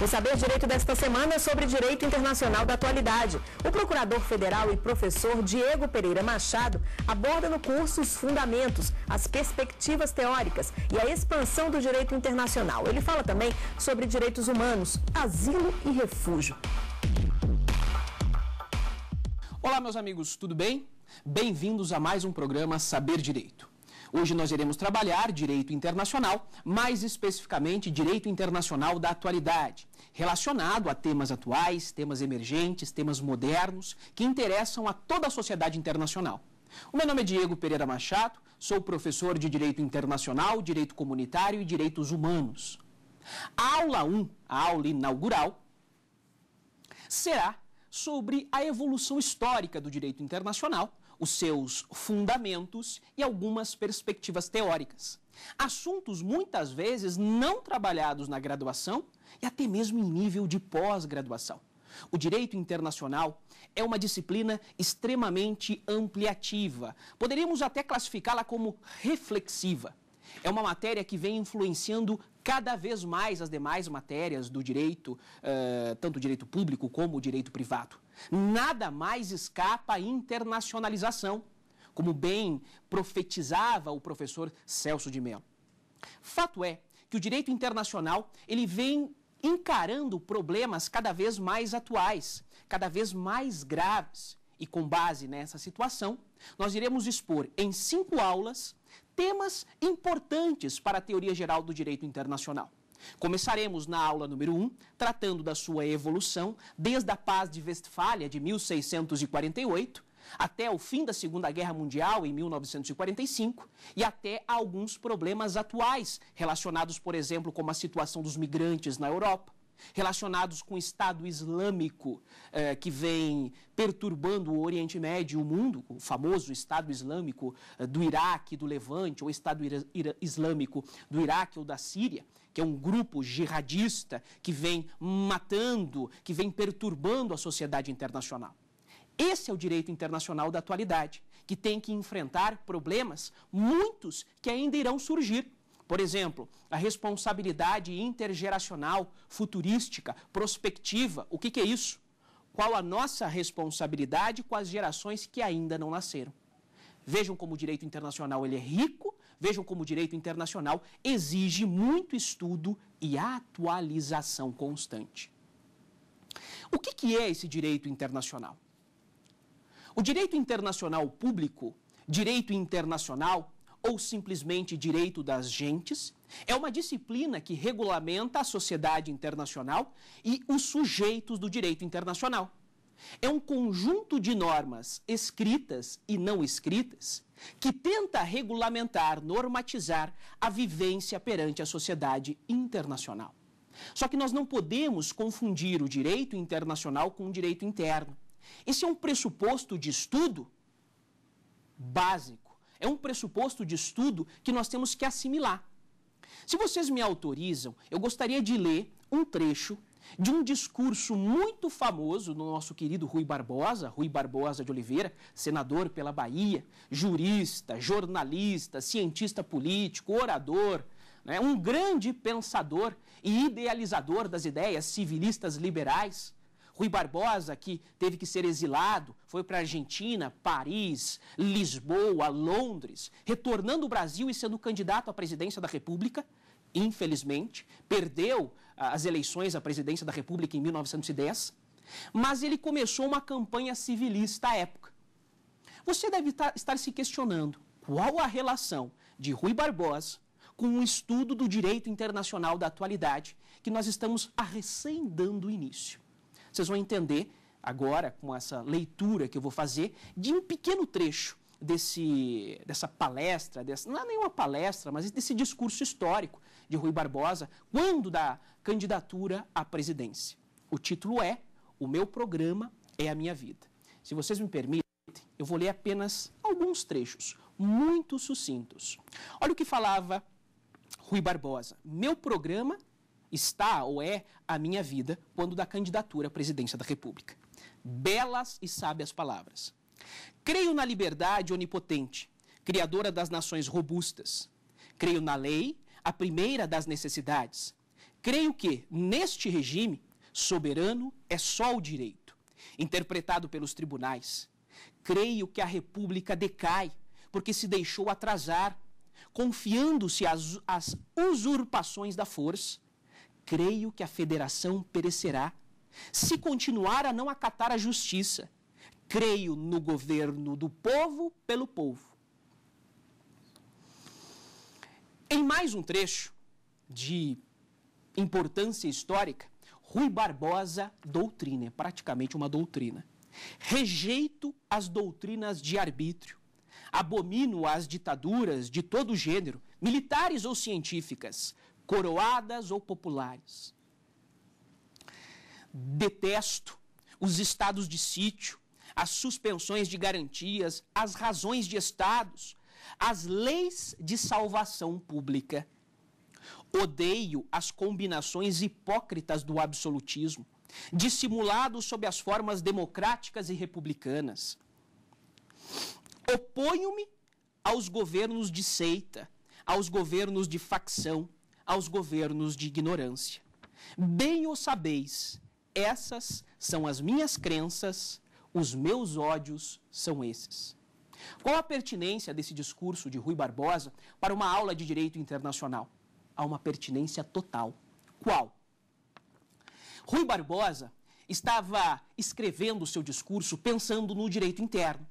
O Saber Direito desta semana é sobre direito internacional da atualidade. O procurador federal e professor Diego Pereira Machado aborda no curso os fundamentos, as perspectivas teóricas e a expansão do direito internacional. Ele fala também sobre direitos humanos, asilo e refúgio. Olá, meus amigos, tudo bem? Bem-vindos a mais um programa Saber Direito. Hoje nós iremos trabalhar direito internacional, mais especificamente direito internacional da atualidade, relacionado a temas atuais, temas emergentes, temas modernos, que interessam a toda a sociedade internacional. O meu nome é Diego Pereira Machado, sou professor de Direito Internacional, Direito Comunitário e Direitos Humanos. A aula 1, a aula inaugural, será sobre a evolução histórica do direito internacional, os seus fundamentos e algumas perspectivas teóricas. Assuntos muitas vezes não trabalhados na graduação e até mesmo em nível de pós-graduação. O direito internacional é uma disciplina extremamente ampliativa. Poderíamos até classificá-la como reflexiva. É uma matéria que vem influenciando cada vez mais as demais matérias do direito, uh, tanto o direito público como o direito privado. Nada mais escapa à internacionalização, como bem profetizava o professor Celso de Mello. Fato é que o direito internacional ele vem encarando problemas cada vez mais atuais, cada vez mais graves. E com base nessa situação, nós iremos expor em cinco aulas temas importantes para a teoria geral do direito internacional. Começaremos na aula número 1, tratando da sua evolução desde a Paz de Westfália de 1648 até o fim da Segunda Guerra Mundial em 1945 e até alguns problemas atuais relacionados, por exemplo, com a situação dos migrantes na Europa, relacionados com o Estado Islâmico eh, que vem perturbando o Oriente Médio e o mundo, o famoso Estado Islâmico eh, do Iraque, do Levante, ou Estado Ira Ira Islâmico do Iraque ou da Síria, que é um grupo jihadista que vem matando, que vem perturbando a sociedade internacional. Esse é o direito internacional da atualidade, que tem que enfrentar problemas, muitos que ainda irão surgir por exemplo, a responsabilidade intergeracional, futurística, prospectiva. O que, que é isso? Qual a nossa responsabilidade com as gerações que ainda não nasceram? Vejam como o direito internacional ele é rico, vejam como o direito internacional exige muito estudo e atualização constante. O que, que é esse direito internacional? O direito internacional público, direito internacional ou simplesmente direito das gentes, é uma disciplina que regulamenta a sociedade internacional e os sujeitos do direito internacional. É um conjunto de normas escritas e não escritas que tenta regulamentar, normatizar a vivência perante a sociedade internacional. Só que nós não podemos confundir o direito internacional com o direito interno. Esse é um pressuposto de estudo básico é um pressuposto de estudo que nós temos que assimilar. Se vocês me autorizam, eu gostaria de ler um trecho de um discurso muito famoso do nosso querido Rui Barbosa, Rui Barbosa de Oliveira, senador pela Bahia, jurista, jornalista, cientista político, orador, né? um grande pensador e idealizador das ideias civilistas liberais. Rui Barbosa, que teve que ser exilado, foi para a Argentina, Paris, Lisboa, Londres, retornando ao Brasil e sendo candidato à presidência da República, infelizmente, perdeu ah, as eleições à presidência da República em 1910, mas ele começou uma campanha civilista à época. Você deve estar se questionando qual a relação de Rui Barbosa com um estudo do direito internacional da atualidade que nós estamos recém dando início. Vocês vão entender agora, com essa leitura que eu vou fazer, de um pequeno trecho desse, dessa palestra, dessa, não é nenhuma palestra, mas desse discurso histórico de Rui Barbosa, quando da candidatura à presidência. O título é O Meu Programa é a Minha Vida. Se vocês me permitem, eu vou ler apenas alguns trechos, muito sucintos. Olha o que falava Rui Barbosa. Meu programa está ou é a minha vida quando da candidatura à presidência da República. Belas e sábias palavras. Creio na liberdade onipotente, criadora das nações robustas. Creio na lei, a primeira das necessidades. Creio que, neste regime, soberano é só o direito, interpretado pelos tribunais. Creio que a República decai, porque se deixou atrasar, confiando-se às, às usurpações da força creio que a federação perecerá se continuar a não acatar a justiça. Creio no governo do povo pelo povo. Em mais um trecho de importância histórica, Rui Barbosa doutrina, é praticamente uma doutrina. Rejeito as doutrinas de arbítrio. Abomino as ditaduras de todo gênero, militares ou científicas coroadas ou populares. Detesto os estados de sítio, as suspensões de garantias, as razões de estados, as leis de salvação pública. Odeio as combinações hipócritas do absolutismo, dissimulado sob as formas democráticas e republicanas. Oponho-me aos governos de seita, aos governos de facção, aos governos de ignorância. Bem o sabeis, essas são as minhas crenças, os meus ódios são esses. Qual a pertinência desse discurso de Rui Barbosa para uma aula de direito internacional? Há uma pertinência total. Qual? Rui Barbosa estava escrevendo o seu discurso pensando no direito interno,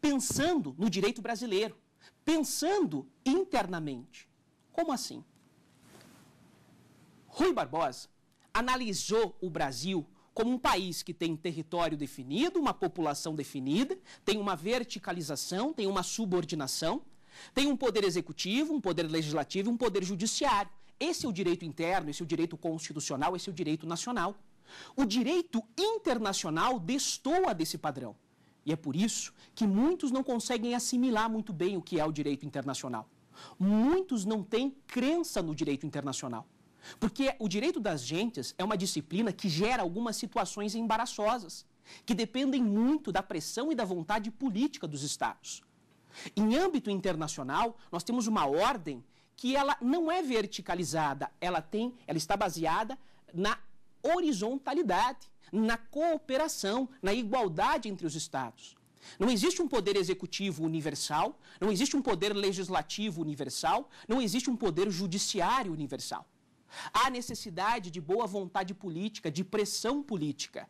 pensando no direito brasileiro, pensando internamente. Como assim? Rui Barbosa analisou o Brasil como um país que tem território definido, uma população definida, tem uma verticalização, tem uma subordinação, tem um poder executivo, um poder legislativo e um poder judiciário. Esse é o direito interno, esse é o direito constitucional, esse é o direito nacional. O direito internacional destoa desse padrão. E é por isso que muitos não conseguem assimilar muito bem o que é o direito internacional. Muitos não têm crença no direito internacional. Porque o direito das gentes é uma disciplina que gera algumas situações embaraçosas, que dependem muito da pressão e da vontade política dos estados. Em âmbito internacional, nós temos uma ordem que ela não é verticalizada, ela tem, ela está baseada na horizontalidade, na cooperação, na igualdade entre os estados. Não existe um poder executivo universal, não existe um poder legislativo universal, não existe um poder judiciário universal. Há necessidade de boa vontade política, de pressão política.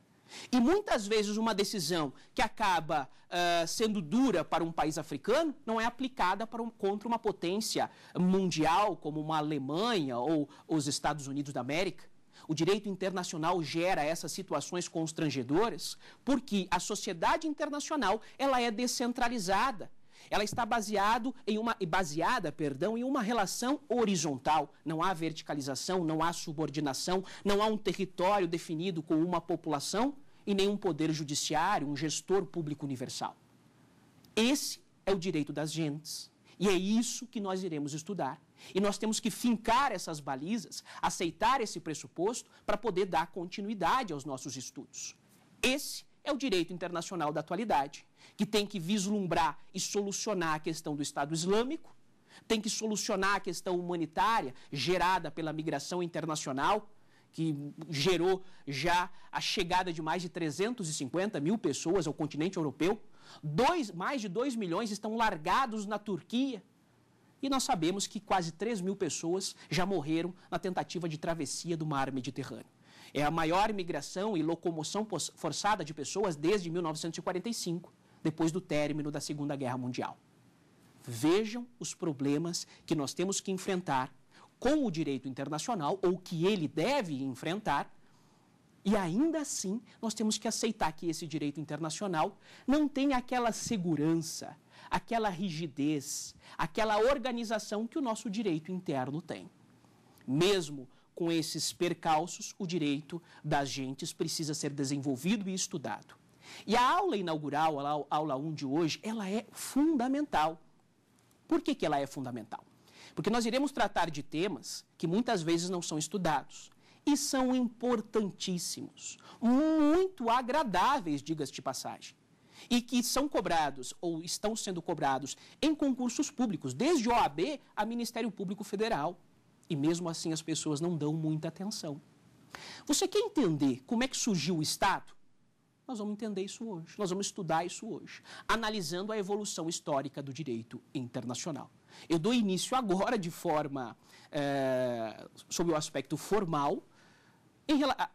E muitas vezes uma decisão que acaba uh, sendo dura para um país africano não é aplicada um, contra uma potência mundial como uma Alemanha ou os Estados Unidos da América. O direito internacional gera essas situações constrangedoras porque a sociedade internacional ela é descentralizada. Ela está baseado em uma, baseada perdão, em uma relação horizontal. Não há verticalização, não há subordinação, não há um território definido com uma população e nenhum poder judiciário, um gestor público universal. Esse é o direito das gentes. E é isso que nós iremos estudar. E nós temos que fincar essas balizas, aceitar esse pressuposto para poder dar continuidade aos nossos estudos. Esse é o direito internacional da atualidade que tem que vislumbrar e solucionar a questão do Estado Islâmico, tem que solucionar a questão humanitária gerada pela migração internacional, que gerou já a chegada de mais de 350 mil pessoas ao continente europeu. Dois, mais de 2 milhões estão largados na Turquia. E nós sabemos que quase 3 mil pessoas já morreram na tentativa de travessia do mar Mediterrâneo. É a maior migração e locomoção forçada de pessoas desde 1945 depois do término da Segunda Guerra Mundial. Vejam os problemas que nós temos que enfrentar com o direito internacional, ou que ele deve enfrentar, e ainda assim nós temos que aceitar que esse direito internacional não tem aquela segurança, aquela rigidez, aquela organização que o nosso direito interno tem. Mesmo com esses percalços, o direito das gentes precisa ser desenvolvido e estudado. E a aula inaugural, a aula 1 de hoje, ela é fundamental. Por que, que ela é fundamental? Porque nós iremos tratar de temas que muitas vezes não são estudados e são importantíssimos, muito agradáveis, diga-se de passagem, e que são cobrados ou estão sendo cobrados em concursos públicos, desde OAB a Ministério Público Federal. E mesmo assim as pessoas não dão muita atenção. Você quer entender como é que surgiu o Estado? Nós vamos entender isso hoje, nós vamos estudar isso hoje, analisando a evolução histórica do direito internacional. Eu dou início agora de forma, é, sob o aspecto formal, em, a,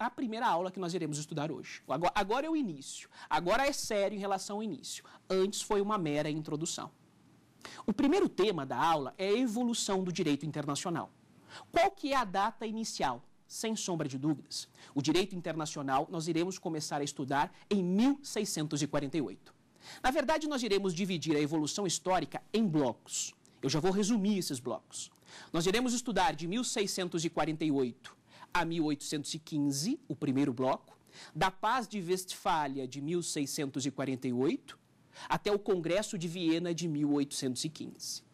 a, primeira aula que nós iremos estudar hoje. Agora, agora é o início, agora é sério em relação ao início. Antes foi uma mera introdução. O primeiro tema da aula é a evolução do direito internacional. Qual que é a data inicial? sem sombra de dúvidas. O direito internacional nós iremos começar a estudar em 1648. Na verdade, nós iremos dividir a evolução histórica em blocos. Eu já vou resumir esses blocos. Nós iremos estudar de 1648 a 1815, o primeiro bloco, da Paz de Westfália de 1648 até o Congresso de Viena de 1815.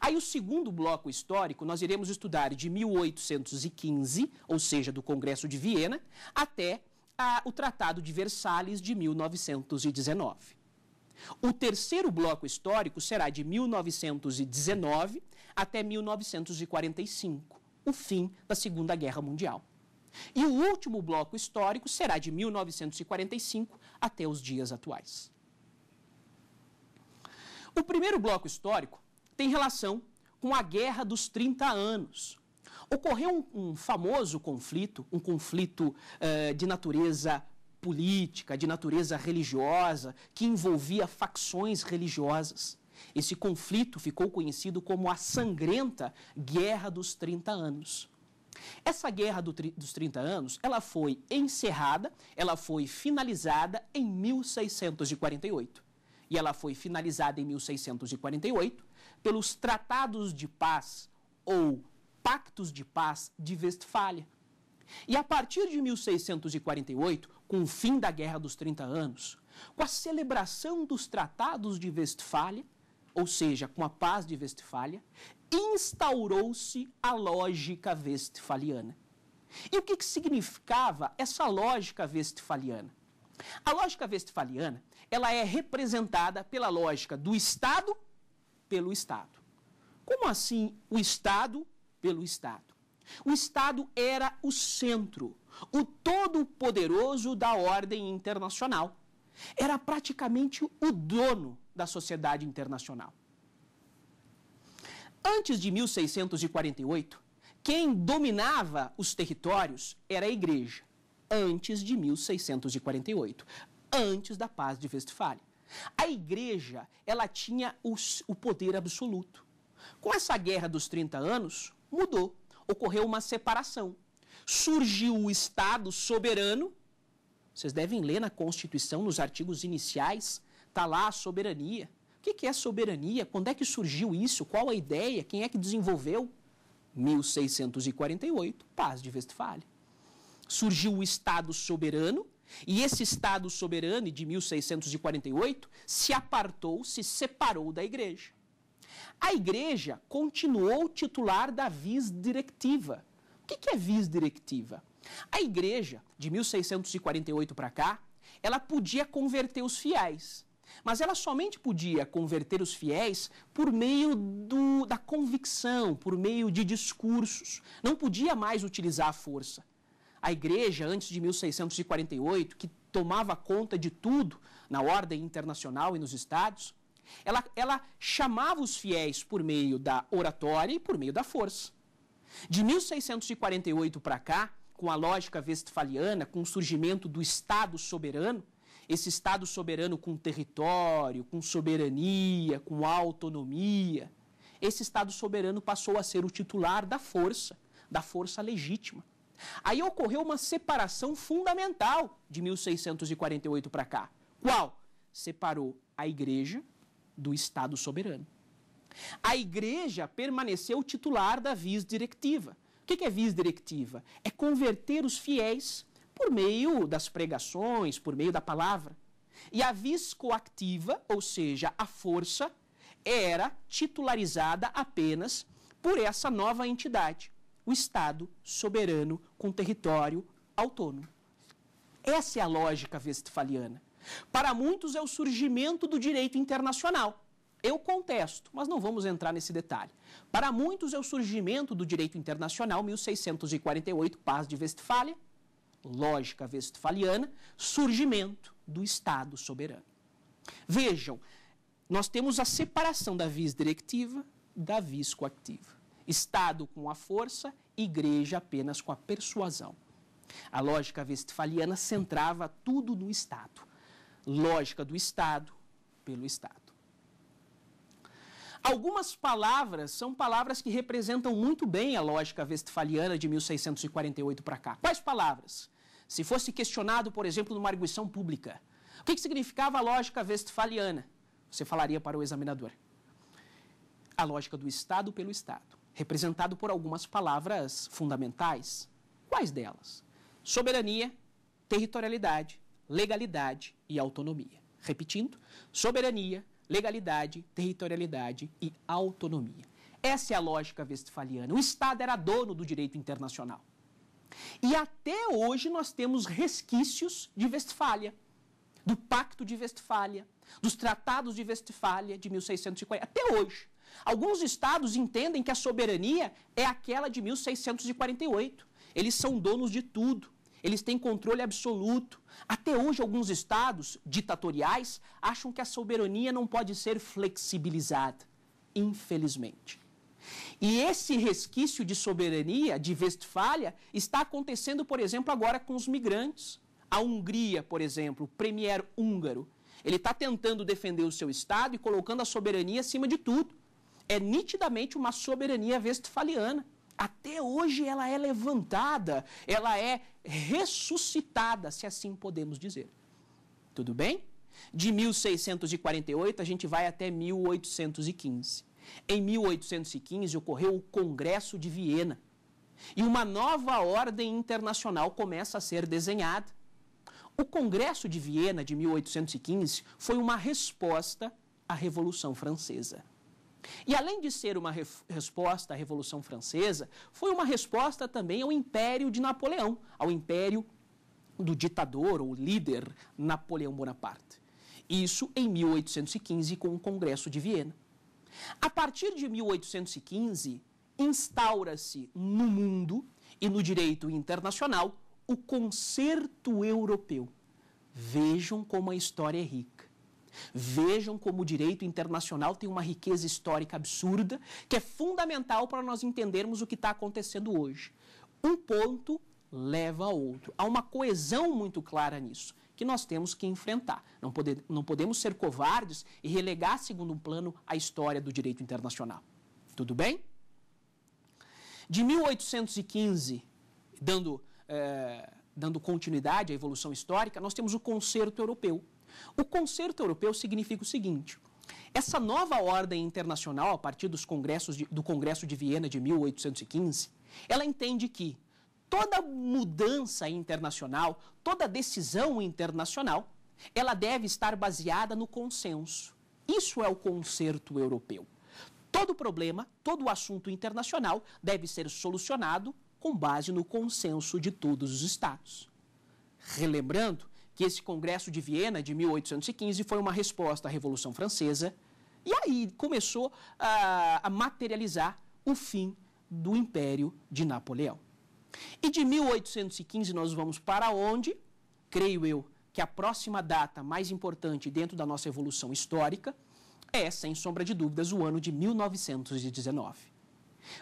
Aí o segundo bloco histórico nós iremos estudar de 1815, ou seja, do Congresso de Viena, até a, o Tratado de Versalhes de 1919. O terceiro bloco histórico será de 1919 até 1945, o fim da Segunda Guerra Mundial. E o último bloco histórico será de 1945 até os dias atuais. O primeiro bloco histórico tem relação com a Guerra dos 30 Anos. Ocorreu um, um famoso conflito, um conflito eh, de natureza política, de natureza religiosa, que envolvia facções religiosas. Esse conflito ficou conhecido como a sangrenta Guerra dos 30 Anos. Essa guerra do, dos 30 anos, ela foi encerrada, ela foi finalizada em 1648. E ela foi finalizada em 1648 pelos tratados de paz ou pactos de paz de Westfália. E a partir de 1648, com o fim da Guerra dos 30 Anos, com a celebração dos tratados de Westfália, ou seja, com a paz de Westfália, instaurou-se a lógica westfaliana. E o que, que significava essa lógica westfaliana? A lógica westfaliana ela é representada pela lógica do Estado pelo Estado. Como assim o Estado pelo Estado? O Estado era o centro, o todo-poderoso da ordem internacional. Era praticamente o dono da sociedade internacional. Antes de 1648, quem dominava os territórios era a Igreja, antes de 1648, antes da Paz de Westfália. A igreja, ela tinha os, o poder absoluto. Com essa guerra dos 30 anos, mudou. Ocorreu uma separação. Surgiu o Estado soberano. Vocês devem ler na Constituição, nos artigos iniciais, está lá a soberania. O que, que é soberania? Quando é que surgiu isso? Qual a ideia? Quem é que desenvolveu? 1648, Paz de Westfália. Surgiu o Estado soberano, e esse Estado soberano de 1648 se apartou, se separou da Igreja. A Igreja continuou titular da vis directiva. O que é vis directiva? A Igreja, de 1648 para cá, ela podia converter os fiéis, mas ela somente podia converter os fiéis por meio do, da convicção, por meio de discursos. Não podia mais utilizar a força a igreja, antes de 1648, que tomava conta de tudo na ordem internacional e nos estados, ela, ela chamava os fiéis por meio da oratória e por meio da força. De 1648 para cá, com a lógica westfaliana, com o surgimento do Estado soberano, esse Estado soberano com território, com soberania, com autonomia, esse Estado soberano passou a ser o titular da força, da força legítima. Aí ocorreu uma separação fundamental de 1648 para cá. Qual? Separou a igreja do Estado soberano. A igreja permaneceu titular da vis diretiva. O que é vis diretiva? É converter os fiéis por meio das pregações, por meio da palavra. E a vis coactiva, ou seja, a força, era titularizada apenas por essa nova entidade o Estado soberano com território autônomo. Essa é a lógica westfaliana. Para muitos é o surgimento do direito internacional. Eu contesto, mas não vamos entrar nesse detalhe. Para muitos é o surgimento do direito internacional 1648, Paz de Westfália, lógica westfaliana, surgimento do Estado soberano. Vejam, nós temos a separação da vis diretiva da vis coactiva. Estado com a força, igreja apenas com a persuasão. A lógica westfaliana centrava tudo no Estado. Lógica do Estado pelo Estado. Algumas palavras são palavras que representam muito bem a lógica westfaliana de 1648 para cá. Quais palavras? Se fosse questionado, por exemplo, numa arguição pública, o que, significava a lógica westfaliana? Você falaria para o examinador. A lógica do Estado pelo Estado representado por algumas palavras fundamentais. Quais delas? Soberania, territorialidade, legalidade e autonomia. Repetindo, soberania, legalidade, territorialidade e autonomia. Essa é a lógica westfaliana. O Estado era dono do direito internacional. E até hoje nós temos resquícios de Westfália, do Pacto de Westfália, dos Tratados de Westfália de 1640. Até hoje. Alguns estados entendem que a soberania é aquela de 1648. Eles são donos de tudo. Eles têm controle absoluto. Até hoje, alguns estados ditatoriais acham que a soberania não pode ser flexibilizada, infelizmente. E esse resquício de soberania de Westfália está acontecendo, por exemplo, agora com os migrantes. A Hungria, por exemplo, o premier húngaro, ele está tentando defender o seu Estado e colocando a soberania acima de tudo é nitidamente uma soberania westfaliana. Até hoje ela é levantada, ela é ressuscitada, se assim podemos dizer. Tudo bem? De 1648 a gente vai até 1815. Em 1815 ocorreu o Congresso de Viena e uma nova ordem internacional começa a ser desenhada. O Congresso de Viena de 1815 foi uma resposta à Revolução Francesa. E além de ser uma resposta à Revolução Francesa, foi uma resposta também ao império de Napoleão, ao império do ditador ou líder Napoleão Bonaparte. Isso em 1815 com o Congresso de Viena. A partir de 1815, instaura-se no mundo e no direito internacional o concerto europeu. Vejam como a história é rica. Vejam como o direito internacional tem uma riqueza histórica absurda que é fundamental para nós entendermos o que está acontecendo hoje. Um ponto leva a outro. Há uma coesão muito clara nisso que nós temos que enfrentar. Não, pode, não podemos ser covardes e relegar, segundo um plano, a história do direito internacional. Tudo bem? De 1815, dando, eh, dando continuidade à evolução histórica, nós temos o Concerto Europeu, o concerto europeu significa o seguinte: essa nova ordem internacional, a partir dos congressos de, do Congresso de Viena de 1815, ela entende que toda mudança internacional, toda decisão internacional, ela deve estar baseada no consenso. Isso é o concerto europeu. Todo problema, todo assunto internacional deve ser solucionado com base no consenso de todos os Estados. Relembrando, que esse Congresso de Viena de 1815 foi uma resposta à Revolução Francesa. E aí começou a, a materializar o fim do Império de Napoleão. E de 1815 nós vamos para onde? Creio eu que a próxima data mais importante dentro da nossa evolução histórica é, sem sombra de dúvidas, o ano de 1919.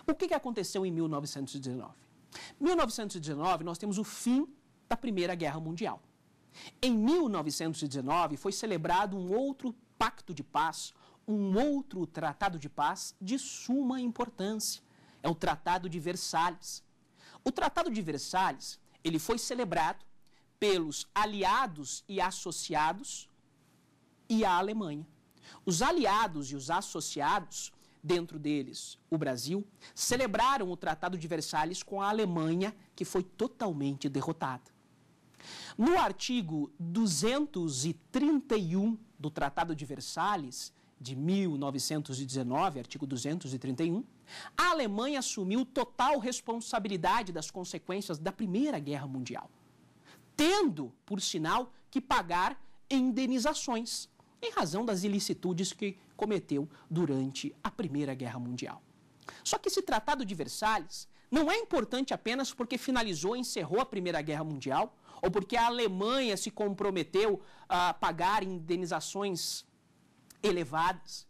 O que, que aconteceu em 1919? 1919 nós temos o fim da Primeira Guerra Mundial. Em 1919 foi celebrado um outro pacto de paz, um outro tratado de paz de suma importância. É o Tratado de Versalhes. O Tratado de Versalhes, ele foi celebrado pelos aliados e associados e a Alemanha. Os aliados e os associados, dentro deles o Brasil, celebraram o Tratado de Versalhes com a Alemanha, que foi totalmente derrotada. No artigo 231 do Tratado de Versalhes, de 1919, artigo 231, a Alemanha assumiu total responsabilidade das consequências da Primeira Guerra Mundial, tendo, por sinal, que pagar indenizações em razão das ilicitudes que cometeu durante a Primeira Guerra Mundial. Só que esse Tratado de Versalhes não é importante apenas porque finalizou e encerrou a Primeira Guerra Mundial, ou porque a Alemanha se comprometeu a pagar indenizações elevadas.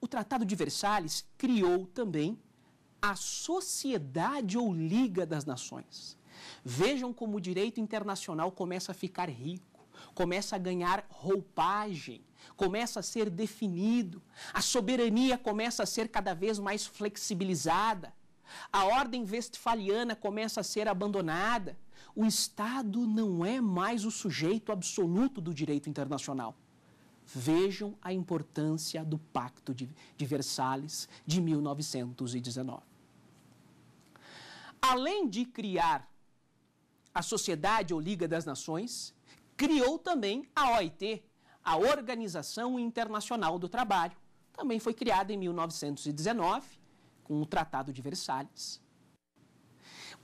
O Tratado de Versalhes criou também a Sociedade ou Liga das Nações. Vejam como o direito internacional começa a ficar rico, começa a ganhar roupagem, começa a ser definido, a soberania começa a ser cada vez mais flexibilizada, a ordem westfaliana começa a ser abandonada, o Estado não é mais o sujeito absoluto do direito internacional. Vejam a importância do Pacto de, de Versalhes de 1919. Além de criar a Sociedade ou Liga das Nações, criou também a OIT, a Organização Internacional do Trabalho. Também foi criada em 1919, com o Tratado de Versalhes.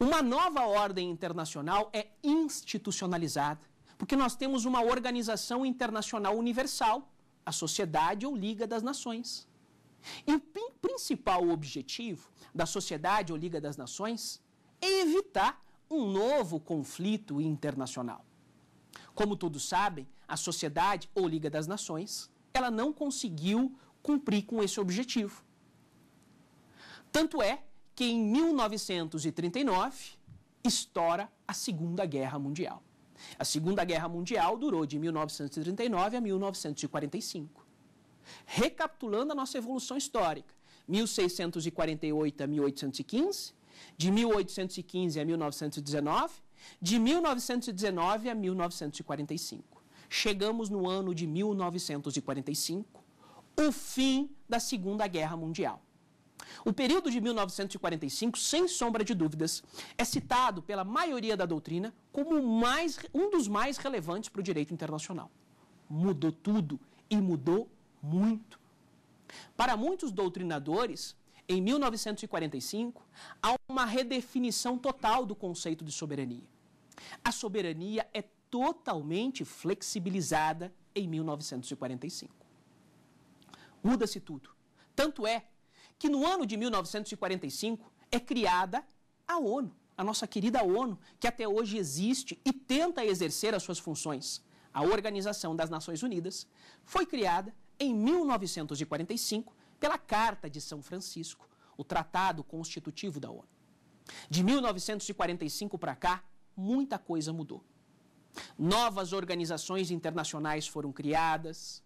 Uma nova ordem internacional é institucionalizada, porque nós temos uma organização internacional universal, a Sociedade ou Liga das Nações. E o principal objetivo da Sociedade ou Liga das Nações é evitar um novo conflito internacional. Como todos sabem, a Sociedade ou Liga das Nações, ela não conseguiu cumprir com esse objetivo. Tanto é que em 1939 estoura a Segunda Guerra Mundial. A Segunda Guerra Mundial durou de 1939 a 1945. Recapitulando a nossa evolução histórica, 1648 a 1815, de 1815 a 1919, de 1919 a 1945. Chegamos no ano de 1945, o fim da Segunda Guerra Mundial. O período de 1945, sem sombra de dúvidas, é citado pela maioria da doutrina como mais, um dos mais relevantes para o direito internacional. Mudou tudo e mudou muito. Para muitos doutrinadores, em 1945, há uma redefinição total do conceito de soberania. A soberania é totalmente flexibilizada em 1945. Muda-se tudo. Tanto é que no ano de 1945 é criada a ONU, a nossa querida ONU, que até hoje existe e tenta exercer as suas funções. A Organização das Nações Unidas foi criada em 1945 pela Carta de São Francisco, o tratado constitutivo da ONU. De 1945 para cá, muita coisa mudou. Novas organizações internacionais foram criadas,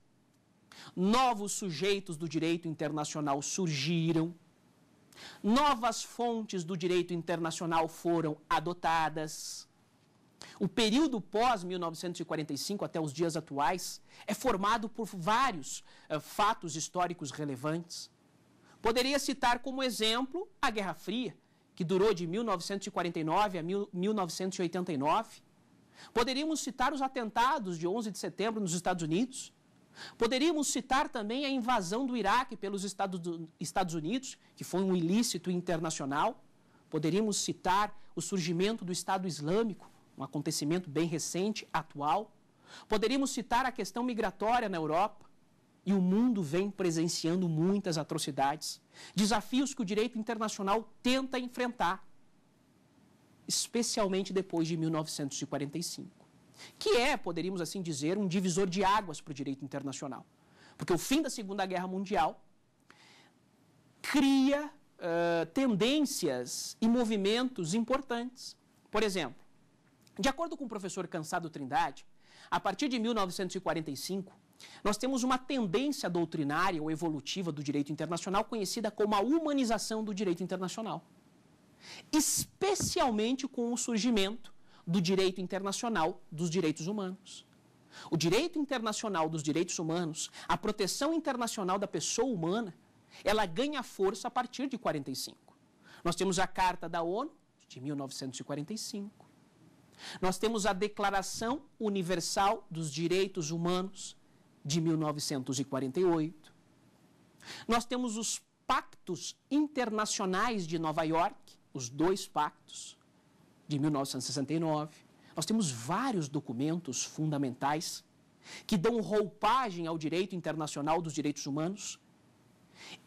Novos sujeitos do direito internacional surgiram, novas fontes do direito internacional foram adotadas. O período pós-1945 até os dias atuais é formado por vários uh, fatos históricos relevantes. Poderia citar como exemplo a Guerra Fria, que durou de 1949 a mil, 1989. Poderíamos citar os atentados de 11 de setembro nos Estados Unidos, Poderíamos citar também a invasão do Iraque pelos Estados Unidos, que foi um ilícito internacional. Poderíamos citar o surgimento do Estado Islâmico, um acontecimento bem recente, atual. Poderíamos citar a questão migratória na Europa. E o mundo vem presenciando muitas atrocidades, desafios que o direito internacional tenta enfrentar, especialmente depois de 1945 que é, poderíamos assim dizer, um divisor de águas para o direito internacional. Porque o fim da Segunda Guerra Mundial cria uh, tendências e movimentos importantes. Por exemplo, de acordo com o professor Cansado Trindade, a partir de 1945, nós temos uma tendência doutrinária ou evolutiva do direito internacional conhecida como a humanização do direito internacional. Especialmente com o surgimento do direito internacional dos direitos humanos. O direito internacional dos direitos humanos, a proteção internacional da pessoa humana, ela ganha força a partir de 45. Nós temos a Carta da ONU de 1945. Nós temos a Declaração Universal dos Direitos Humanos de 1948. Nós temos os Pactos Internacionais de Nova York, os dois pactos de 1969. Nós temos vários documentos fundamentais que dão roupagem ao direito internacional dos direitos humanos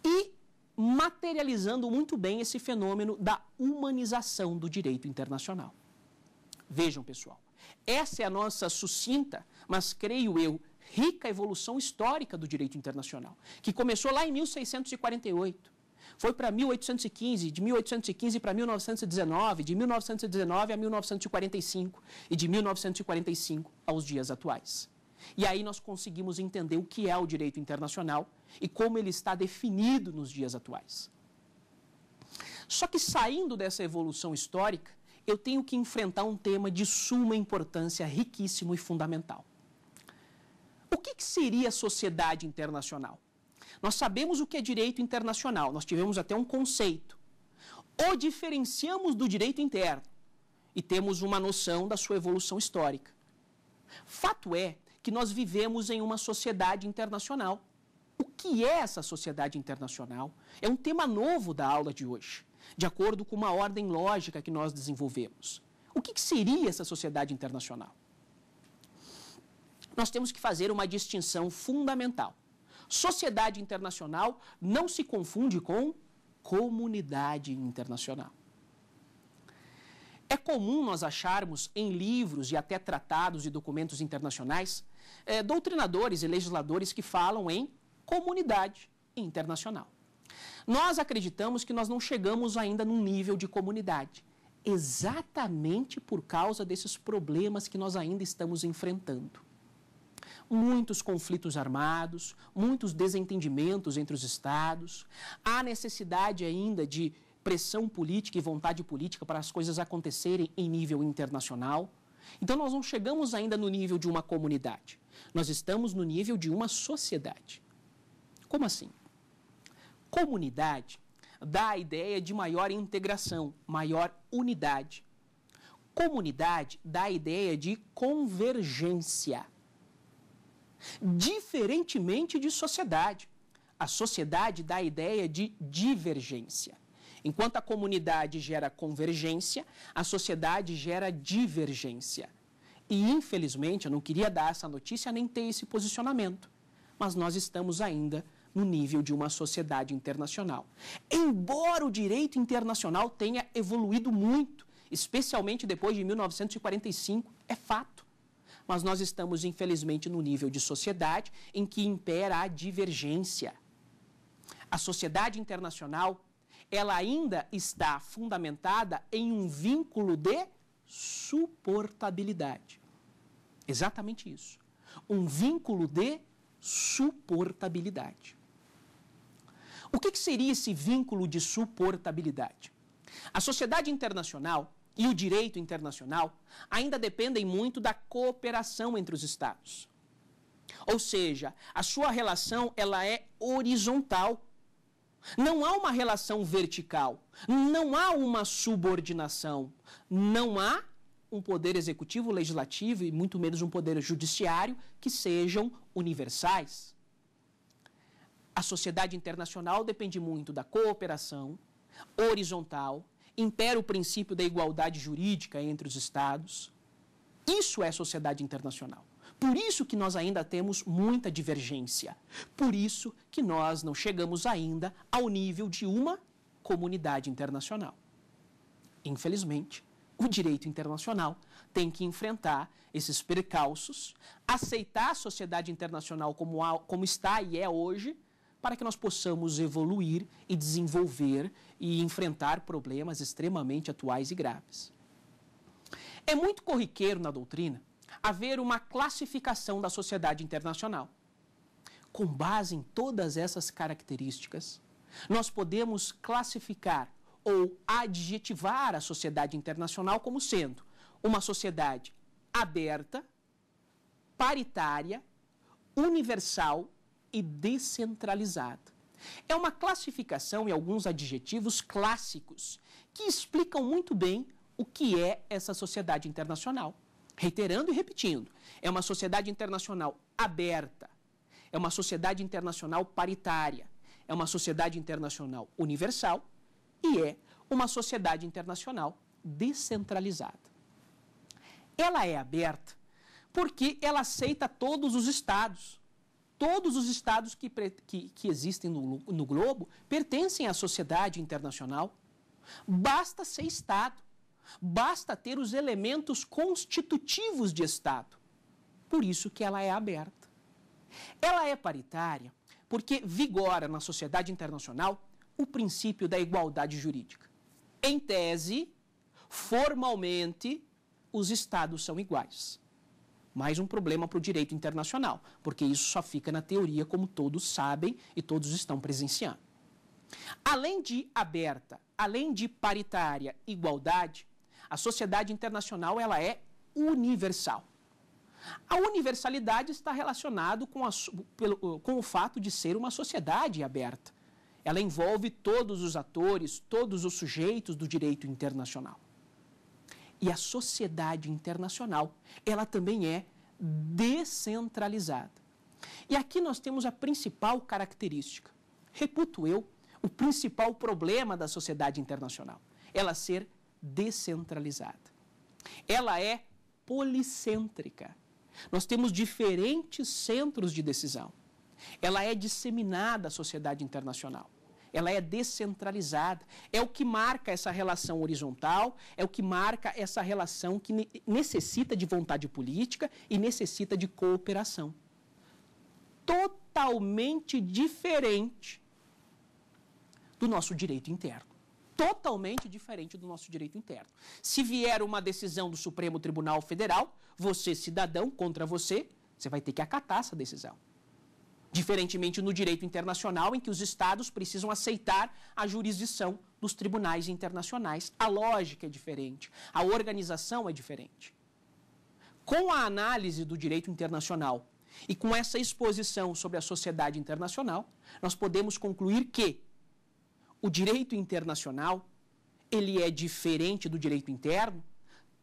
e materializando muito bem esse fenômeno da humanização do direito internacional. Vejam, pessoal, essa é a nossa sucinta, mas creio eu, rica evolução histórica do direito internacional, que começou lá em 1648 foi para 1815, de 1815 para 1919, de 1919 a 1945 e de 1945 aos dias atuais. E aí nós conseguimos entender o que é o direito internacional e como ele está definido nos dias atuais. Só que saindo dessa evolução histórica, eu tenho que enfrentar um tema de suma importância, riquíssimo e fundamental. O que, que seria a sociedade internacional? Nós sabemos o que é direito internacional, nós tivemos até um conceito. O diferenciamos do direito interno e temos uma noção da sua evolução histórica. Fato é que nós vivemos em uma sociedade internacional. O que é essa sociedade internacional? É um tema novo da aula de hoje, de acordo com uma ordem lógica que nós desenvolvemos. O que, que seria essa sociedade internacional? Nós temos que fazer uma distinção fundamental Sociedade internacional não se confunde com comunidade internacional. É comum nós acharmos em livros e até tratados e documentos internacionais eh, doutrinadores e legisladores que falam em comunidade internacional. Nós acreditamos que nós não chegamos ainda num nível de comunidade, exatamente por causa desses problemas que nós ainda estamos enfrentando muitos conflitos armados, muitos desentendimentos entre os estados, há necessidade ainda de pressão política e vontade política para as coisas acontecerem em nível internacional. Então, nós não chegamos ainda no nível de uma comunidade, nós estamos no nível de uma sociedade. Como assim? Comunidade dá a ideia de maior integração, maior unidade. Comunidade dá a ideia de convergência diferentemente de sociedade. A sociedade dá a ideia de divergência. Enquanto a comunidade gera convergência, a sociedade gera divergência. E, infelizmente, eu não queria dar essa notícia nem ter esse posicionamento, mas nós estamos ainda no nível de uma sociedade internacional. Embora o direito internacional tenha evoluído muito, especialmente depois de 1945, é fato mas nós estamos, infelizmente, no nível de sociedade em que impera a divergência. A sociedade internacional, ela ainda está fundamentada em um vínculo de suportabilidade. Exatamente isso. Um vínculo de suportabilidade. O que, que seria esse vínculo de suportabilidade? A sociedade internacional e o direito internacional ainda dependem muito da cooperação entre os Estados. Ou seja, a sua relação ela é horizontal. Não há uma relação vertical, não há uma subordinação, não há um poder executivo, legislativo e muito menos um poder judiciário que sejam universais. A sociedade internacional depende muito da cooperação horizontal impera o princípio da igualdade jurídica entre os Estados. Isso é sociedade internacional. Por isso que nós ainda temos muita divergência. Por isso que nós não chegamos ainda ao nível de uma comunidade internacional. Infelizmente, o direito internacional tem que enfrentar esses percalços, aceitar a sociedade internacional como, como está e é hoje, para que nós possamos evoluir e desenvolver e enfrentar problemas extremamente atuais e graves. É muito corriqueiro na doutrina haver uma classificação da sociedade internacional. Com base em todas essas características, nós podemos classificar ou adjetivar a sociedade internacional como sendo uma sociedade aberta, paritária, universal e descentralizada. É uma classificação e alguns adjetivos clássicos que explicam muito bem o que é essa sociedade internacional. Reiterando e repetindo, é uma sociedade internacional aberta, é uma sociedade internacional paritária, é uma sociedade internacional universal e é uma sociedade internacional descentralizada. Ela é aberta porque ela aceita todos os estados, Todos os estados que, que, que existem no, no globo pertencem à sociedade internacional. Basta ser Estado. Basta ter os elementos constitutivos de Estado. Por isso que ela é aberta. Ela é paritária porque vigora na sociedade internacional o princípio da igualdade jurídica. Em tese, formalmente, os Estados são iguais. Mais um problema para o direito internacional, porque isso só fica na teoria, como todos sabem e todos estão presenciando. Além de aberta, além de paritária, igualdade, a sociedade internacional ela é universal. A universalidade está relacionada com, com, o fato de ser uma sociedade aberta. Ela envolve todos os atores, todos os sujeitos do direito internacional. E a sociedade internacional, ela também é descentralizada. E aqui nós temos a principal característica, reputo eu, o principal problema da sociedade internacional, ela ser descentralizada. Ela é policêntrica. Nós temos diferentes centros de decisão. Ela é disseminada à sociedade internacional ela é descentralizada. É o que marca essa relação horizontal, é o que marca essa relação que necessita de vontade política e necessita de cooperação. Totalmente diferente do nosso direito interno totalmente diferente do nosso direito interno. Se vier uma decisão do Supremo Tribunal Federal, você, cidadão, contra você, você vai ter que acatar essa decisão diferentemente no direito internacional, em que os Estados precisam aceitar a jurisdição dos tribunais internacionais. A lógica é diferente, a organização é diferente. Com a análise do direito internacional e com essa exposição sobre a sociedade internacional, nós podemos concluir que o direito internacional ele é diferente do direito interno,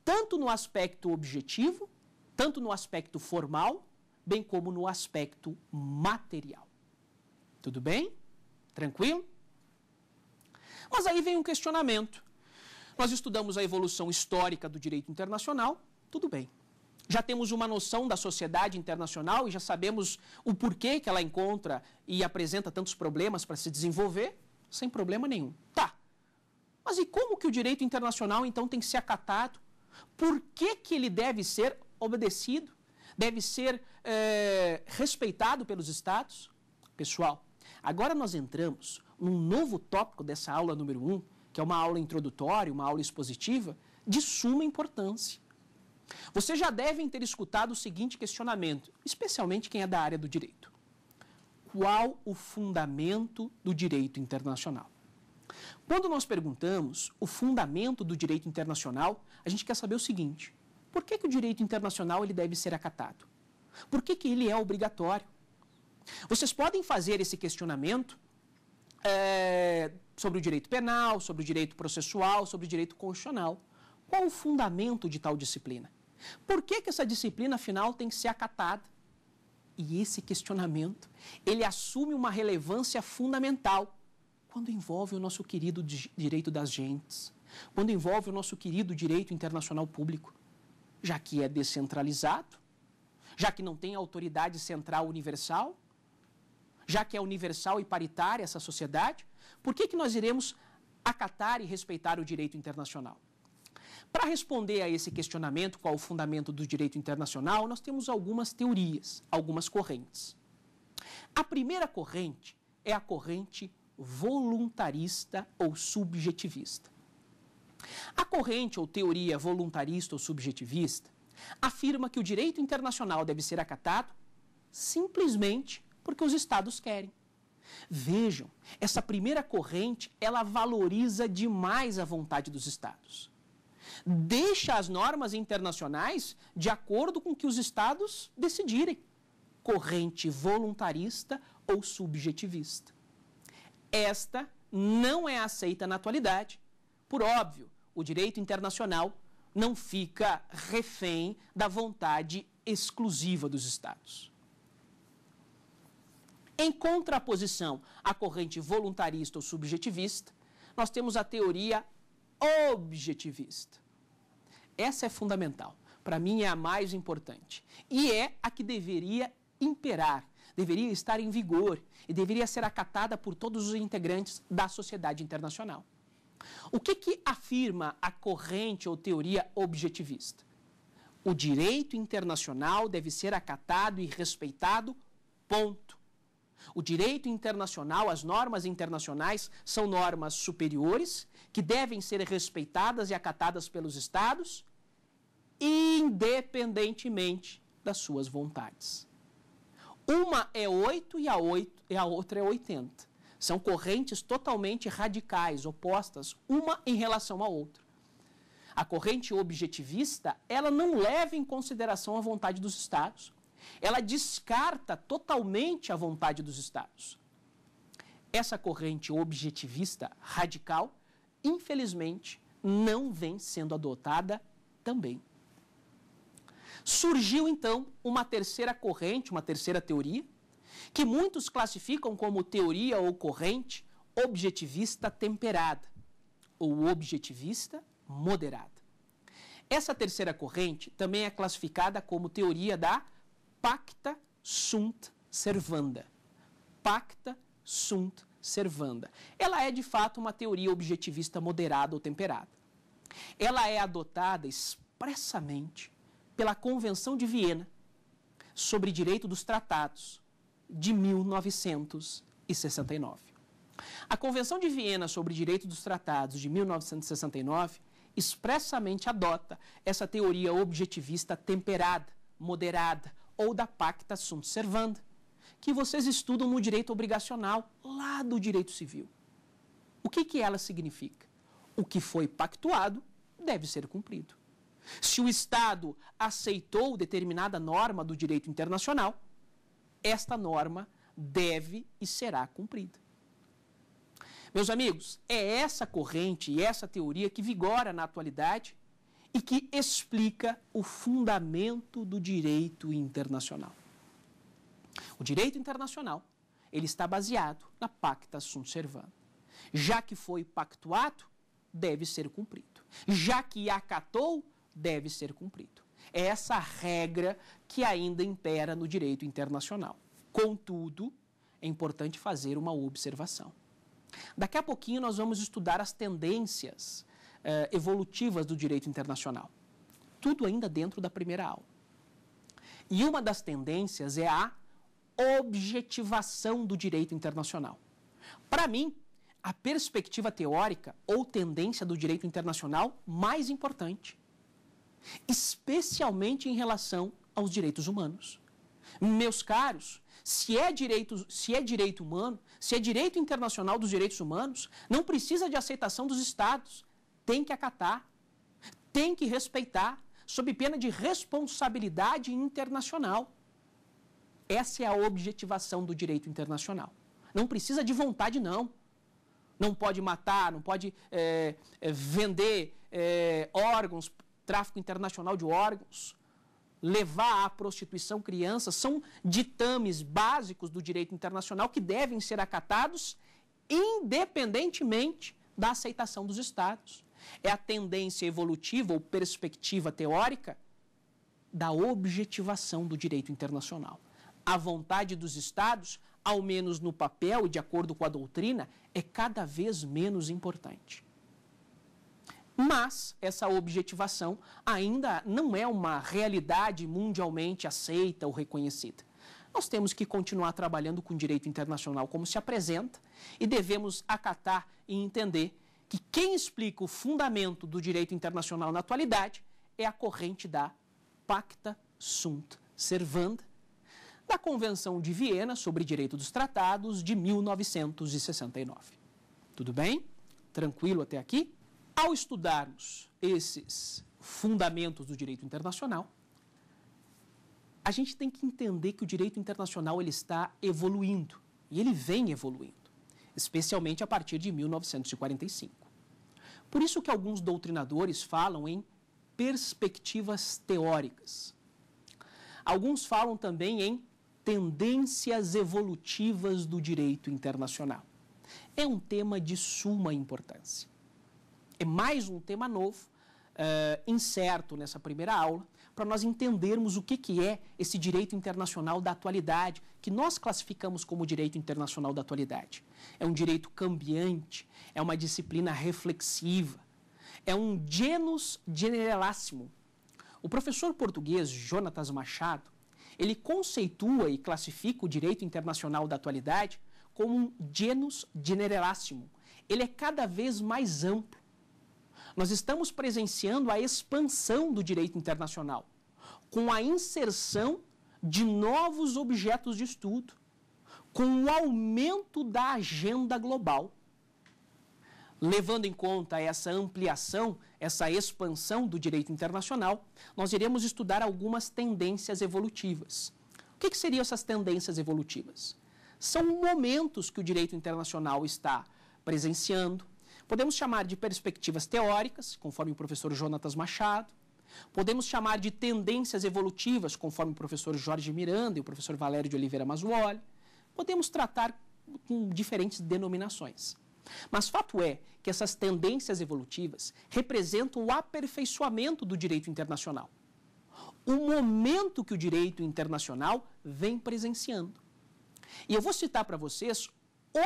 tanto no aspecto objetivo, tanto no aspecto formal, bem como no aspecto material. Tudo bem? Tranquilo? Mas aí vem um questionamento. Nós estudamos a evolução histórica do direito internacional, tudo bem. Já temos uma noção da sociedade internacional e já sabemos o porquê que ela encontra e apresenta tantos problemas para se desenvolver, sem problema nenhum. Tá. Mas e como que o direito internacional então tem que ser acatado? Por que, que ele deve ser obedecido? deve ser é, respeitado pelos estados. Pessoal, agora nós entramos num novo tópico dessa aula número 1, um, que é uma aula introdutória, uma aula expositiva, de suma importância. Vocês já devem ter escutado o seguinte questionamento, especialmente quem é da área do direito. Qual o fundamento do direito internacional? Quando nós perguntamos o fundamento do direito internacional, a gente quer saber o seguinte: por que, que o direito internacional ele deve ser acatado? Por que, que ele é obrigatório? Vocês podem fazer esse questionamento é, sobre o direito penal, sobre o direito processual, sobre o direito constitucional. Qual o fundamento de tal disciplina? Por que, que essa disciplina, afinal, tem que ser acatada? E esse questionamento, ele assume uma relevância fundamental quando envolve o nosso querido direito das gentes, quando envolve o nosso querido direito internacional público já que é descentralizado, já que não tem autoridade central universal, já que é universal e paritária essa sociedade, por que, que nós iremos acatar e respeitar o direito internacional? Para responder a esse questionamento, qual o fundamento do direito internacional, nós temos algumas teorias, algumas correntes. A primeira corrente é a corrente voluntarista ou subjetivista. A corrente ou teoria voluntarista ou subjetivista afirma que o direito internacional deve ser acatado simplesmente porque os estados querem. Vejam, essa primeira corrente, ela valoriza demais a vontade dos estados. Deixa as normas internacionais de acordo com o que os estados decidirem. Corrente voluntarista ou subjetivista. Esta não é aceita na atualidade, por óbvio, o direito internacional não fica refém da vontade exclusiva dos Estados. Em contraposição à corrente voluntarista ou subjetivista, nós temos a teoria objetivista. Essa é fundamental. Para mim, é a mais importante. E é a que deveria imperar, deveria estar em vigor e deveria ser acatada por todos os integrantes da sociedade internacional. O que, que afirma a corrente ou teoria objetivista? O direito internacional deve ser acatado e respeitado, ponto. O direito internacional, as normas internacionais, são normas superiores que devem ser respeitadas e acatadas pelos Estados, independentemente das suas vontades. Uma é 8 e a, 8, e a outra é 80. São correntes totalmente radicais, opostas, uma em relação à outra. A corrente objetivista, ela não leva em consideração a vontade dos estados. Ela descarta totalmente a vontade dos estados. Essa corrente objetivista radical, infelizmente, não vem sendo adotada também. Surgiu então uma terceira corrente, uma terceira teoria, que muitos classificam como teoria ou corrente objetivista temperada ou objetivista moderada. Essa terceira corrente também é classificada como teoria da pacta sunt servanda. Pacta sunt servanda. Ela é de fato uma teoria objetivista moderada ou temperada. Ela é adotada expressamente pela Convenção de Viena sobre Direito dos Tratados, de 1969. A Convenção de Viena sobre Direito dos Tratados de 1969 expressamente adota essa teoria objetivista temperada, moderada ou da pacta sunt servanda, que vocês estudam no direito obrigacional lá do direito civil. O que, que ela significa? O que foi pactuado deve ser cumprido. Se o Estado aceitou determinada norma do direito internacional, esta norma deve e será cumprida. Meus amigos, é essa corrente e essa teoria que vigora na atualidade e que explica o fundamento do direito internacional. O direito internacional, ele está baseado na pacta sunt servanda. Já que foi pactuado, deve ser cumprido. Já que acatou, deve ser cumprido. É essa regra que ainda impera no direito internacional. Contudo, é importante fazer uma observação. Daqui a pouquinho nós vamos estudar as tendências eh, evolutivas do direito internacional. Tudo ainda dentro da primeira aula. E uma das tendências é a objetivação do direito internacional. Para mim, a perspectiva teórica ou tendência do direito internacional mais importante, especialmente em relação aos direitos humanos. Meus caros, se é, direito, se é direito humano, se é direito internacional dos direitos humanos, não precisa de aceitação dos Estados. Tem que acatar, tem que respeitar, sob pena de responsabilidade internacional. Essa é a objetivação do direito internacional. Não precisa de vontade, não. Não pode matar, não pode é, vender é, órgãos, tráfico internacional de órgãos levar à prostituição crianças são ditames básicos do direito internacional que devem ser acatados independentemente da aceitação dos Estados. É a tendência evolutiva ou perspectiva teórica da objetivação do direito internacional. A vontade dos Estados, ao menos no papel e de acordo com a doutrina, é cada vez menos importante. Mas essa objetivação ainda não é uma realidade mundialmente aceita ou reconhecida. Nós temos que continuar trabalhando com o direito internacional como se apresenta e devemos acatar e entender que quem explica o fundamento do direito internacional na atualidade é a corrente da Pacta Sunt Servanda, da Convenção de Viena sobre Direito dos Tratados de 1969. Tudo bem? Tranquilo até aqui? Ao estudarmos esses fundamentos do direito internacional, a gente tem que entender que o direito internacional ele está evoluindo e ele vem evoluindo, especialmente a partir de 1945. Por isso que alguns doutrinadores falam em perspectivas teóricas. Alguns falam também em tendências evolutivas do direito internacional. É um tema de suma importância. É mais um tema novo, uh, incerto nessa primeira aula, para nós entendermos o que, que é esse direito internacional da atualidade, que nós classificamos como direito internacional da atualidade. É um direito cambiante, é uma disciplina reflexiva, é um genus generalissimum. O professor português Jonatas Machado, ele conceitua e classifica o direito internacional da atualidade como um genus generalissimum. Ele é cada vez mais amplo nós estamos presenciando a expansão do direito internacional, com a inserção de novos objetos de estudo, com o aumento da agenda global. Levando em conta essa ampliação, essa expansão do direito internacional, nós iremos estudar algumas tendências evolutivas. O que, que seriam essas tendências evolutivas? São momentos que o direito internacional está presenciando, Podemos chamar de perspectivas teóricas, conforme o professor Jonatas Machado, Podemos chamar de tendências evolutivas, conforme o professor Jorge Miranda e o professor Valério de Oliveira Masuoli. Podemos tratar com diferentes denominações. Mas fato é que essas tendências evolutivas representam o aperfeiçoamento do direito internacional. O momento que o direito internacional vem presenciando. E eu vou citar para vocês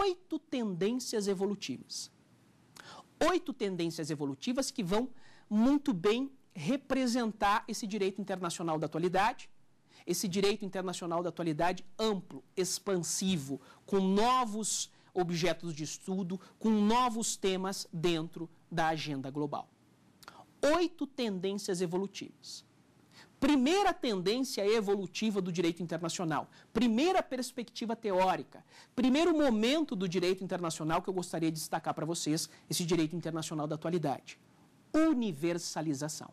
oito tendências evolutivas oito tendências evolutivas que vão muito bem representar esse direito internacional da atualidade, esse direito internacional da atualidade amplo, expansivo, com novos objetos de estudo, com novos temas dentro da agenda global. Oito tendências evolutivas. Primeira tendência evolutiva do direito internacional, primeira perspectiva teórica, primeiro momento do direito internacional que eu gostaria de destacar para vocês, esse direito internacional da atualidade: universalização.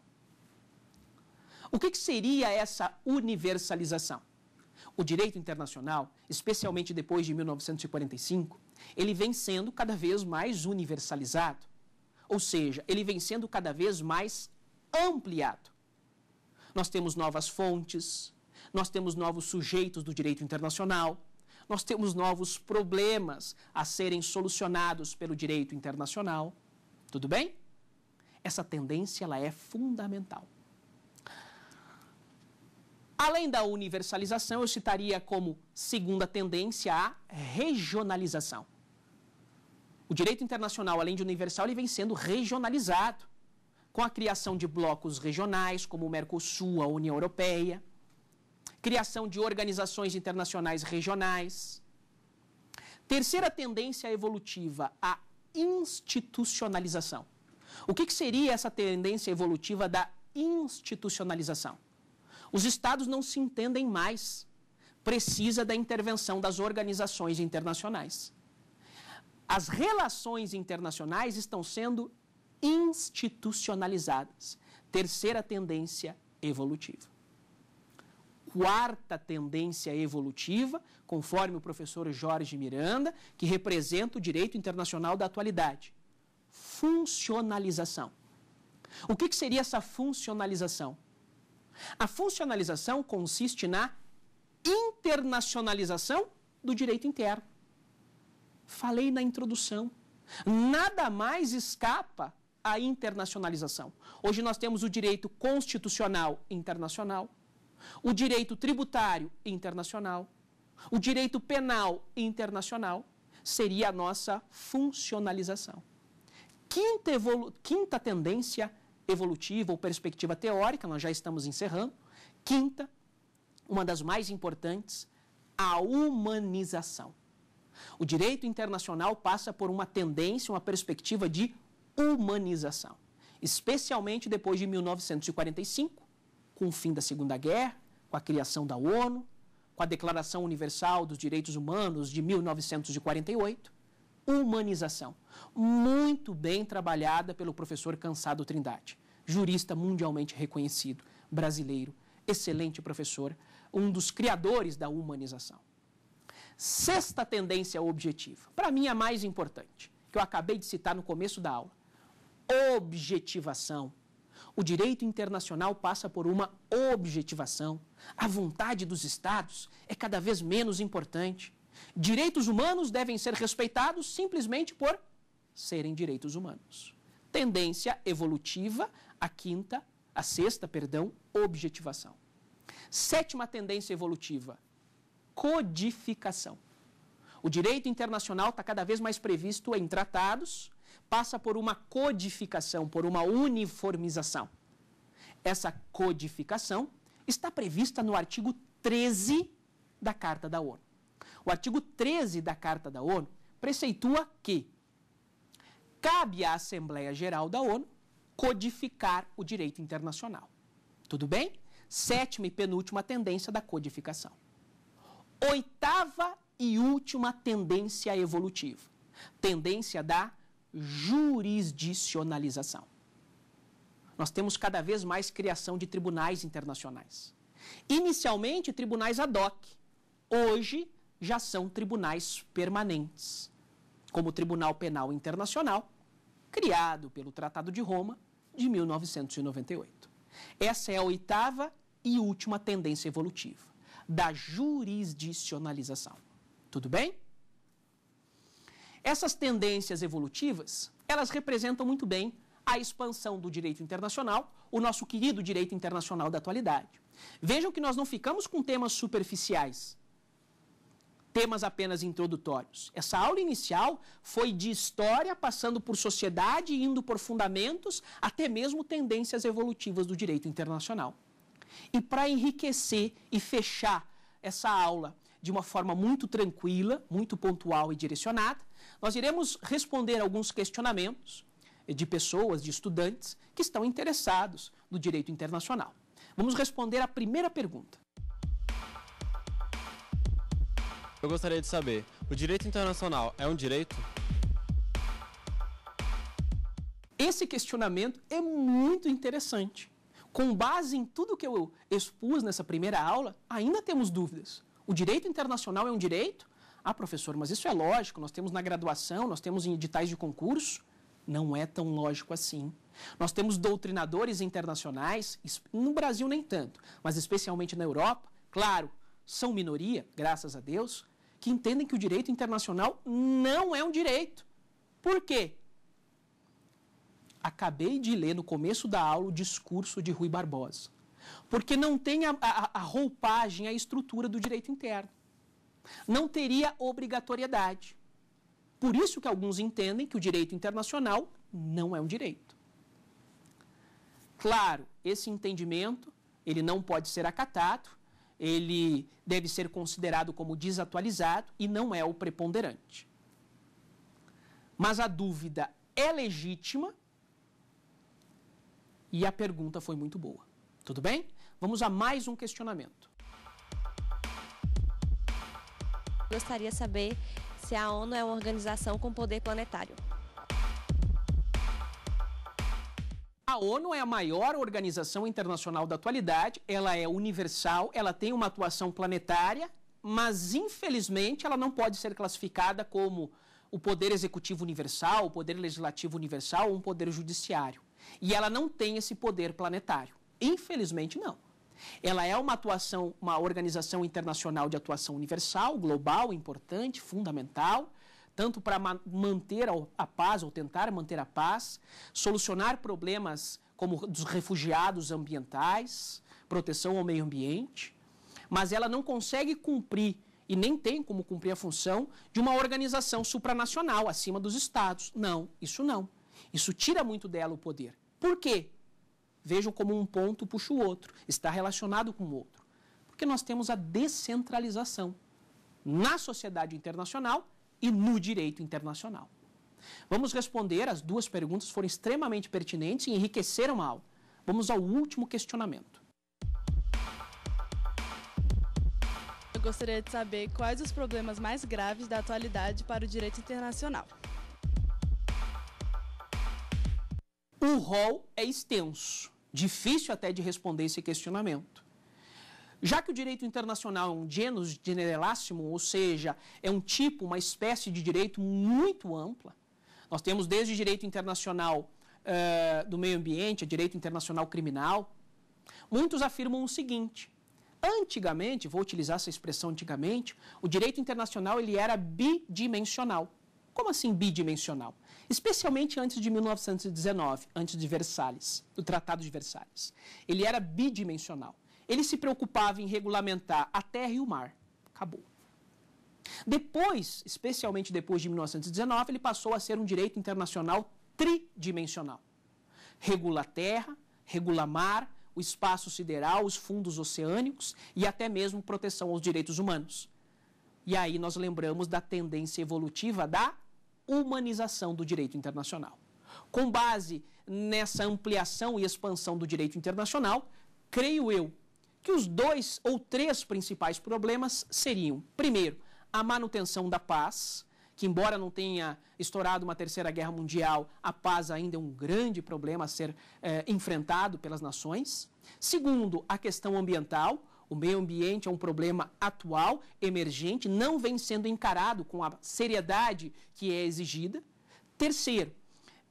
O que, que seria essa universalização? O direito internacional, especialmente depois de 1945, ele vem sendo cada vez mais universalizado, ou seja, ele vem sendo cada vez mais ampliado. Nós temos novas fontes, nós temos novos sujeitos do direito internacional, nós temos novos problemas a serem solucionados pelo direito internacional. Tudo bem? Essa tendência ela é fundamental. Além da universalização, eu citaria como segunda tendência a regionalização. O direito internacional, além de universal, ele vem sendo regionalizado com a criação de blocos regionais, como o Mercosul, a União Europeia, criação de organizações internacionais regionais. Terceira tendência evolutiva, a institucionalização. O que, que seria essa tendência evolutiva da institucionalização? Os estados não se entendem mais. Precisa da intervenção das organizações internacionais. As relações internacionais estão sendo institucionalizadas. Terceira tendência evolutiva. Quarta tendência evolutiva, conforme o professor Jorge Miranda, que representa o direito internacional da atualidade: funcionalização. O que, que seria essa funcionalização? A funcionalização consiste na internacionalização do direito interno. Falei na introdução. Nada mais escapa a internacionalização. Hoje nós temos o direito constitucional internacional, o direito tributário internacional, o direito penal internacional, seria a nossa funcionalização. Quinta, evolu... Quinta tendência evolutiva ou perspectiva teórica, nós já estamos encerrando. Quinta, uma das mais importantes, a humanização. O direito internacional passa por uma tendência, uma perspectiva de humanização, especialmente depois de 1945, com o fim da Segunda Guerra, com a criação da ONU, com a Declaração Universal dos Direitos Humanos de 1948. Humanização, muito bem trabalhada pelo professor Cansado Trindade, jurista mundialmente reconhecido, brasileiro, excelente professor, um dos criadores da humanização. Sexta tendência objetiva, para mim a mais importante, que eu acabei de citar no começo da aula, objetivação. O direito internacional passa por uma objetivação. A vontade dos Estados é cada vez menos importante. Direitos humanos devem ser respeitados simplesmente por serem direitos humanos. Tendência evolutiva, a quinta, a sexta, perdão, objetivação. Sétima tendência evolutiva, codificação. O direito internacional está cada vez mais previsto em tratados, passa por uma codificação, por uma uniformização. Essa codificação está prevista no artigo 13 da Carta da ONU. O artigo 13 da Carta da ONU preceitua que cabe à Assembleia Geral da ONU codificar o direito internacional. Tudo bem? Sétima e penúltima tendência da codificação. Oitava e última tendência evolutiva. Tendência da jurisdicionalização. Nós temos cada vez mais criação de tribunais internacionais. Inicialmente, tribunais ad hoc. Hoje, já são tribunais permanentes, como o Tribunal Penal Internacional, criado pelo Tratado de Roma de 1998. Essa é a oitava e última tendência evolutiva da jurisdicionalização. Tudo bem? Essas tendências evolutivas, elas representam muito bem a expansão do direito internacional, o nosso querido direito internacional da atualidade. Vejam que nós não ficamos com temas superficiais, temas apenas introdutórios. Essa aula inicial foi de história, passando por sociedade, indo por fundamentos, até mesmo tendências evolutivas do direito internacional. E para enriquecer e fechar essa aula de uma forma muito tranquila, muito pontual e direcionada, nós iremos responder alguns questionamentos de pessoas, de estudantes, que estão interessados no direito internacional. Vamos responder a primeira pergunta. Eu gostaria de saber, o direito internacional é um direito? Esse questionamento é muito interessante. Com base em tudo que eu expus nessa primeira aula, ainda temos dúvidas. O direito internacional é um direito? Ah, professor, mas isso é lógico, nós temos na graduação, nós temos em editais de concurso. Não é tão lógico assim. Nós temos doutrinadores internacionais, no Brasil nem tanto, mas especialmente na Europa, claro, são minoria, graças a Deus, que entendem que o direito internacional não é um direito. Por quê? Acabei de ler no começo da aula o discurso de Rui Barbosa. Porque não tem a, a, a roupagem, a estrutura do direito interno. Não teria obrigatoriedade. Por isso que alguns entendem que o direito internacional não é um direito. Claro, esse entendimento, ele não pode ser acatado, ele deve ser considerado como desatualizado e não é o preponderante. Mas a dúvida é legítima e a pergunta foi muito boa. Tudo bem? Vamos a mais um questionamento. gostaria de saber se a ONU é uma organização com poder planetário. A ONU é a maior organização internacional da atualidade, ela é universal, ela tem uma atuação planetária, mas infelizmente ela não pode ser classificada como o poder executivo universal, o poder legislativo universal ou um poder judiciário. E ela não tem esse poder planetário. Infelizmente, não. Ela é uma atuação, uma organização internacional de atuação universal, global, importante, fundamental, tanto para manter a paz ou tentar manter a paz, solucionar problemas como dos refugiados ambientais, proteção ao meio ambiente, mas ela não consegue cumprir e nem tem como cumprir a função de uma organização supranacional acima dos estados. Não, isso não. Isso tira muito dela o poder. Por quê? vejam como um ponto puxa o outro, está relacionado com o outro. Porque nós temos a descentralização na sociedade internacional e no direito internacional. Vamos responder, as duas perguntas foram extremamente pertinentes e enriqueceram a aula. Vamos ao último questionamento. Eu gostaria de saber quais os problemas mais graves da atualidade para o direito internacional. O rol é extenso. Difícil até de responder esse questionamento. Já que o direito internacional é um genus generalissimum, ou seja, é um tipo, uma espécie de direito muito ampla, nós temos desde direito internacional uh, do meio ambiente, a direito internacional criminal, muitos afirmam o seguinte, antigamente, vou utilizar essa expressão antigamente, o direito internacional ele era bidimensional. Como assim bidimensional? especialmente antes de 1919, antes de Versalhes, do Tratado de Versalhes. Ele era bidimensional. Ele se preocupava em regulamentar a terra e o mar. Acabou. Depois, especialmente depois de 1919, ele passou a ser um direito internacional tridimensional. Regula a terra, regula mar, o espaço sideral, os fundos oceânicos e até mesmo proteção aos direitos humanos. E aí nós lembramos da tendência evolutiva da humanização do direito internacional. Com base nessa ampliação e expansão do direito internacional, creio eu que os dois ou três principais problemas seriam: primeiro, a manutenção da paz, que embora não tenha estourado uma terceira guerra mundial, a paz ainda é um grande problema a ser eh, enfrentado pelas nações. Segundo, a questão ambiental, o meio ambiente é um problema atual, emergente, não vem sendo encarado com a seriedade que é exigida. Terceiro,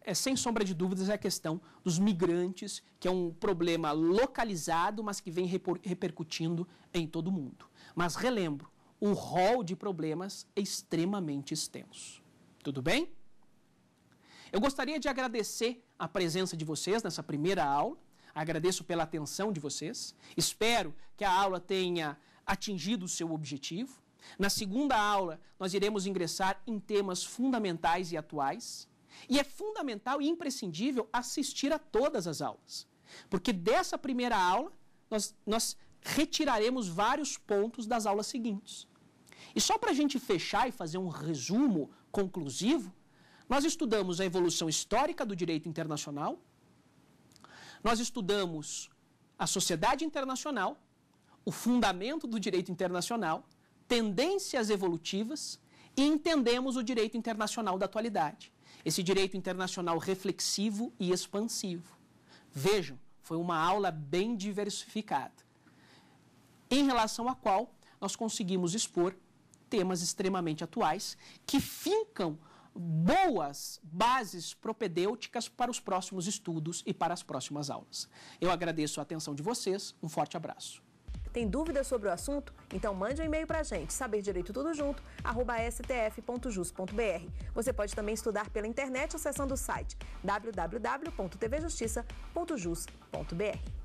é, sem sombra de dúvidas, é a questão dos migrantes, que é um problema localizado, mas que vem repercutindo em todo o mundo. Mas relembro, o rol de problemas é extremamente extenso. Tudo bem? Eu gostaria de agradecer a presença de vocês nessa primeira aula. Agradeço pela atenção de vocês. Espero que a aula tenha atingido o seu objetivo. Na segunda aula, nós iremos ingressar em temas fundamentais e atuais. E é fundamental e imprescindível assistir a todas as aulas, porque dessa primeira aula, nós, nós retiraremos vários pontos das aulas seguintes. E só para a gente fechar e fazer um resumo conclusivo, nós estudamos a evolução histórica do direito internacional, nós estudamos a sociedade internacional, o fundamento do direito internacional, tendências evolutivas e entendemos o direito internacional da atualidade. Esse direito internacional reflexivo e expansivo. Vejam, foi uma aula bem diversificada, em relação à qual nós conseguimos expor temas extremamente atuais que fincam boas bases propedêuticas para os próximos estudos e para as próximas aulas. Eu agradeço a atenção de vocês, um forte abraço. Tem dúvidas sobre o assunto? Então mande um e-mail para a gente, junto. arroba stf.jus.br. Você pode também estudar pela internet acessando o site www.tvjustiça.jus.br.